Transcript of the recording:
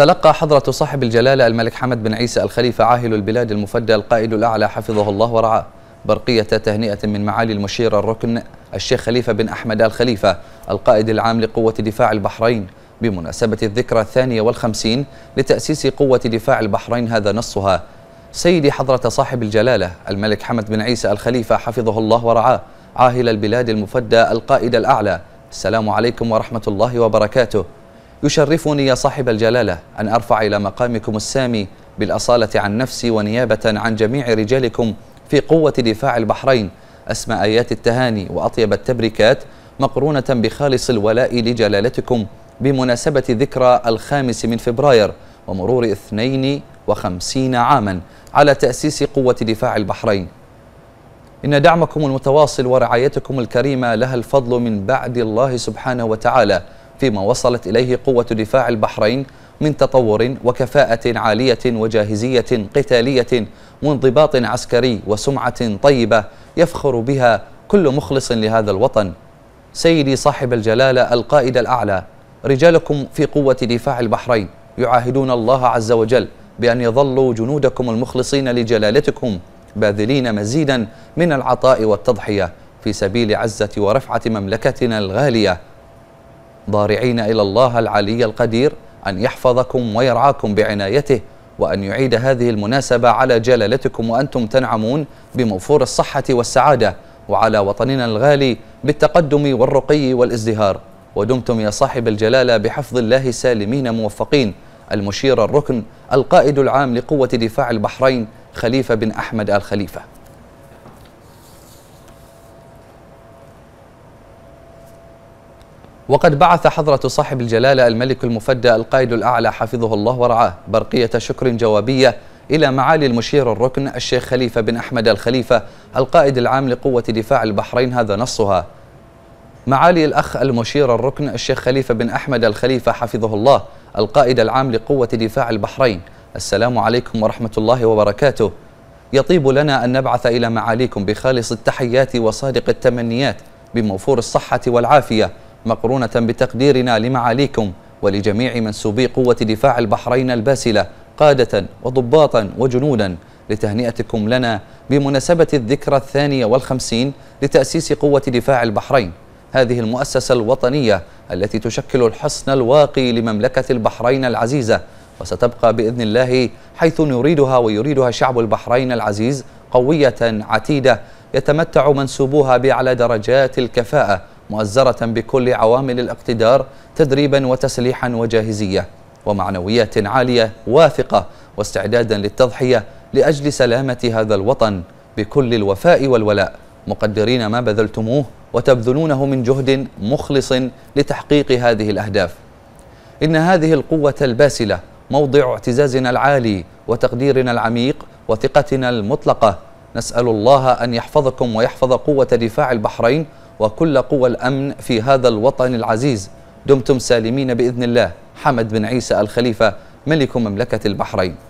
تلقى حضرة صاحب الجلالة الملك حمد بن عيسى الخليفة عاهل البلاد المفدى القائد الأعلى حفظه الله ورعاه برقية تهنئة من معالي المشير الركن الشيخ خليفة بن أحمد الخليفة القائد العام لقوة دفاع البحرين بمناسبة الذكرى الثانية والخمسين لتأسيس قوة دفاع البحرين هذا نصها سيدي حضرة صاحب الجلالة الملك حمد بن عيسى الخليفة حفظه الله ورعاه عاهل البلاد المفدى القائد الأعلى السلام عليكم ورحمة الله وبركاته يشرفني يا صاحب الجلالة أن أرفع إلى مقامكم السامي بالأصالة عن نفسي ونيابة عن جميع رجالكم في قوة دفاع البحرين أسمى آيات التهاني وأطيب التبريكات مقرونة بخالص الولاء لجلالتكم بمناسبة ذكرى الخامس من فبراير ومرور 52 عاما على تأسيس قوة دفاع البحرين إن دعمكم المتواصل ورعايتكم الكريمة لها الفضل من بعد الله سبحانه وتعالى فيما وصلت إليه قوة دفاع البحرين من تطور وكفاءة عالية وجاهزية قتالية وانضباط عسكري وسمعة طيبة يفخر بها كل مخلص لهذا الوطن سيدي صاحب الجلالة القائد الأعلى رجالكم في قوة دفاع البحرين يعاهدون الله عز وجل بأن يظلوا جنودكم المخلصين لجلالتكم باذلين مزيدا من العطاء والتضحية في سبيل عزة ورفعة مملكتنا الغالية ضارعين إلى الله العلي القدير أن يحفظكم ويرعاكم بعنايته وأن يعيد هذه المناسبة على جلالتكم وأنتم تنعمون بموفور الصحة والسعادة وعلى وطننا الغالي بالتقدم والرقي والازدهار ودمتم يا صاحب الجلالة بحفظ الله سالمين موفقين المشير الركن القائد العام لقوة دفاع البحرين خليفة بن أحمد آل خليفة وقد بعث حضرة صاحب الجلالة الملك المفدى القائد الأعلى حفظه الله ورعاه برقية شكر جوابية إلى معالي المشير الركن الشيخ خليفة بن أحمد الخليفة القائد العام لقوة دفاع البحرين هذا نصها معالي الأخ المشير الركن الشيخ خليفة بن أحمد الخليفة حفظه الله القائد العام لقوة دفاع البحرين السلام عليكم ورحمة الله وبركاته يطيب لنا أن نبعث إلى معاليكم بخالص التحيات وصادق التمنيات بموفور الصحة والعافية مقرونة بتقديرنا لمعاليكم ولجميع منسوبي قوة دفاع البحرين الباسلة قادة وضباطا وجنودا لتهنئتكم لنا بمناسبة الذكرى الثانية والخمسين لتأسيس قوة دفاع البحرين هذه المؤسسة الوطنية التي تشكل الحصن الواقي لمملكة البحرين العزيزة وستبقى بإذن الله حيث نريدها ويريدها شعب البحرين العزيز قوية عتيدة يتمتع منسوبوها بأعلى درجات الكفاءة مؤزرة بكل عوامل الاقتدار تدريبا وتسليحا وجاهزية ومعنويات عالية واثقة واستعدادا للتضحية لأجل سلامة هذا الوطن بكل الوفاء والولاء مقدرين ما بذلتموه وتبذلونه من جهد مخلص لتحقيق هذه الأهداف إن هذه القوة الباسلة موضع اعتزازنا العالي وتقديرنا العميق وثقتنا المطلقة نسأل الله أن يحفظكم ويحفظ قوة دفاع البحرين وكل قوى الأمن في هذا الوطن العزيز دمتم سالمين بإذن الله حمد بن عيسى الخليفة ملك مملكة البحرين